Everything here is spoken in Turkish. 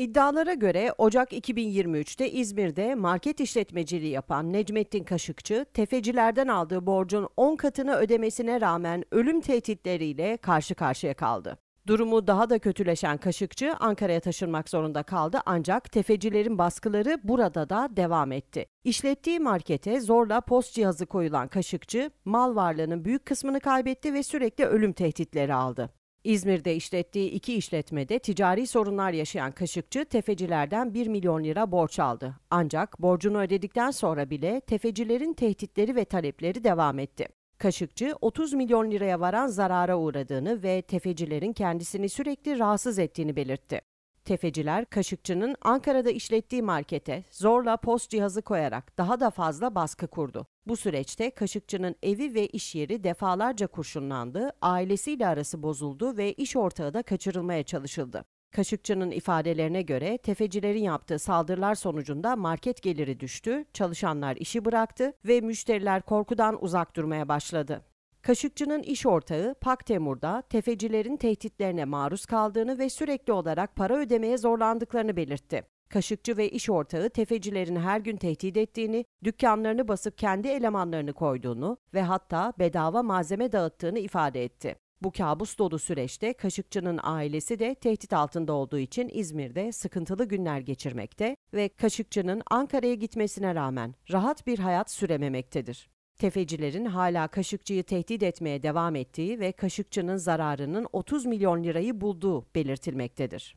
İddialara göre Ocak 2023'te İzmir'de market işletmeciliği yapan Necmettin Kaşıkçı, tefecilerden aldığı borcun 10 katını ödemesine rağmen ölüm tehditleriyle karşı karşıya kaldı. Durumu daha da kötüleşen Kaşıkçı Ankara'ya taşınmak zorunda kaldı ancak tefecilerin baskıları burada da devam etti. İşlettiği markete zorla post cihazı koyulan Kaşıkçı mal varlığının büyük kısmını kaybetti ve sürekli ölüm tehditleri aldı. İzmir'de işlettiği iki işletmede ticari sorunlar yaşayan Kaşıkçı tefecilerden 1 milyon lira borç aldı. Ancak borcunu ödedikten sonra bile tefecilerin tehditleri ve talepleri devam etti. Kaşıkçı 30 milyon liraya varan zarara uğradığını ve tefecilerin kendisini sürekli rahatsız ettiğini belirtti. Tefeciler Kaşıkçı'nın Ankara'da işlettiği markete zorla post cihazı koyarak daha da fazla baskı kurdu. Bu süreçte Kaşıkçı'nın evi ve iş yeri defalarca kurşunlandı, ailesiyle arası bozuldu ve iş ortağı da kaçırılmaya çalışıldı. Kaşıkçı'nın ifadelerine göre tefecilerin yaptığı saldırılar sonucunda market geliri düştü, çalışanlar işi bıraktı ve müşteriler korkudan uzak durmaya başladı. Kaşıkçı'nın iş ortağı Pak Temurda, tefecilerin tehditlerine maruz kaldığını ve sürekli olarak para ödemeye zorlandıklarını belirtti. Kaşıkçı ve iş ortağı tefecilerin her gün tehdit ettiğini, dükkanlarını basıp kendi elemanlarını koyduğunu ve hatta bedava malzeme dağıttığını ifade etti. Bu kabus dolu süreçte Kaşıkçı'nın ailesi de tehdit altında olduğu için İzmir'de sıkıntılı günler geçirmekte ve Kaşıkçı'nın Ankara'ya gitmesine rağmen rahat bir hayat sürememektedir. Tefecilerin hala Kaşıkçı'yı tehdit etmeye devam ettiği ve Kaşıkçı'nın zararının 30 milyon lirayı bulduğu belirtilmektedir.